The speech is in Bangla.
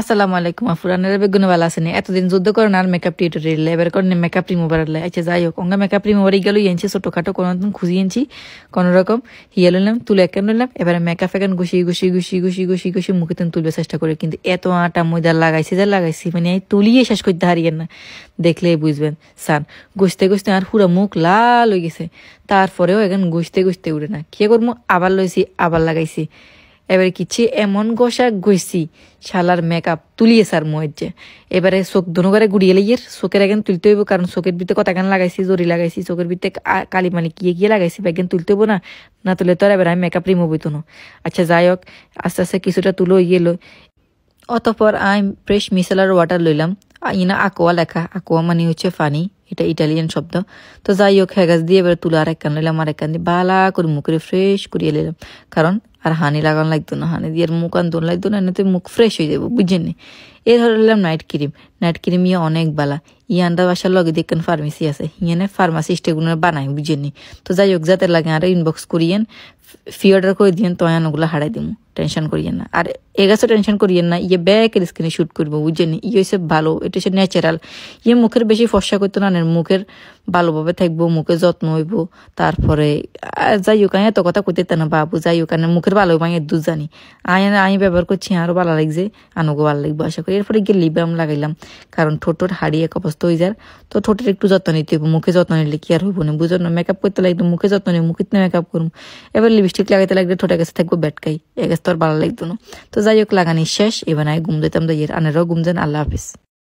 আসসালামু আলাইকুম আফুরা নেরা বেগুন ভালো আসেনি এতদিন যুদ্ধ করেন আর মেকআপ টিউটোরিয়াল এবার করেন মেকআপ রিমুভার আচ্ছা যাই হোক অঙ্গা মেকআপ রিমুভারই গেল এনেছি ছোটোখাটো কোনো দিন খুঁজি এনেছি কোনো রকম হিয়া ইয়ে নিলাম তুলে একান নিলাম এবারে মেকআপ একান গুছিয়ে গুছিয়ে গুছিয়ে গুছিয়ে গুছিয়ে গুছিয়ে মুখে তেন তুলবে চেষ্টা করি কিন্তু এত আটা ময়দা লাগাইছে যা লাগাইছি মানে আমি তুলিয়ে শেষ করতে হারিয়ে না দেখলে বুঝবেন সান গুছতে গুছতে আর পুরো মুখ লাল হয়ে গেছে তারপরেও এখন গুছতে গুছতে উঠে না কে করবো আবার লইছি আবার লাগাইছি এবারে কিছু এমন গোসা গইছি শালার মেকআপ তুলিয়ে সার যে এবারে চোখ দুনুগারে গুড়িয়ে লাইয়ের চোখের একজন তুলতে হইব কারণ চোখের ভিতরে কতাগান লাগাইছি জরি লাগাইছি চোখের ভিতরে কালি মানে গিয়ে গিয়ে লাগাইছি ব্যাগেন তুলতে হইব না না তুলে তো আর এবার আমি মেকআপ রিমুভ হইতো না আচ্ছা যাই হোক আস্তে আস্তে কিছুটা তুলো ইয়ে লো অতপর আমি ফ্রেশ মিশালার ওয়াটার লইলাম ইনা আকোয়া লেখা আকোয়া মানে হচ্ছে ফানি এটা ইটালিয়ান শব্দ তো যাই হোক হ্যাগাস দিয়ে এবার তুলে আর এক কান নিলাম আর এক কান দিয়ে বালা করে মুখে ফ্রেশ করিয়ে নিলাম কারণ আর হানি লাগান লাগতো না হানি দিয়ে আর মুখ আনতন লাগতো না এনে তুই মুখ ফ্রেশ হয়ে যাবো বুঝছেন এ ধরলাম নাইট ক্রিম নাইট ক্রিম ইয়ে অনেক বেলা ইয়ানরা বাসার লগে দেখেন ফার্মেসি আছে ইয়ানে ফার্মাসি স্টেগুলো বানাই বুঝেনি তো যাই হোক যাতে লাগে আর ইনবক্স করিয়েন ফি অর্ডার করে দিয়েন তো ওগুলো হারাই দিব টেনশন করিয়েন না আর গাছও টেনশন করিয়েন না ইয়ে ব্যাকের স্ক্রিনে শ্যুট করবো বুঝেনি ইয়ে হচ্ছে ভালো এটা হচ্ছে ন্যাচারাল ইয়ে মুখের বেশি ফর্সা করতো না মুখের ভালোভাবে থাকবো মুখে যত্ন হইব তারপরে যাই হোক আমি এত কথা করতে না বাবু যাই হোক মুখের ভালো হইব আমি দু জানি আয় আমি ব্যবহার করছি আরও ভালো লাগছে আনুকে ভালো লাগবো আশা করি এরপরে গিয়ে লিপ বাম লাগাইলাম কারণ ঠোঁটোর হাড়ি এক অবস্থা হয়ে যায় তো ঠোঁটের একটু যত্ন নিতে হবে মুখে যত্ন নিলে কি আর হবো না বুঝো না মেকআপ করতে লাগতো মুখে যত্ন নিই মুখে তো মেকআপ করুম এবার লিপস্টিক লাগাইতে লাগলে ঠোঁটের কাছে থাকবো ব্যাটকাই এ গাছ তো আর ভালো লাগতো না তো যাই হোক লাগানি শেষ এবার আয় ঘুম দিতাম দিয়ে আনারও ঘুম যান আল্লাহ হাফিজ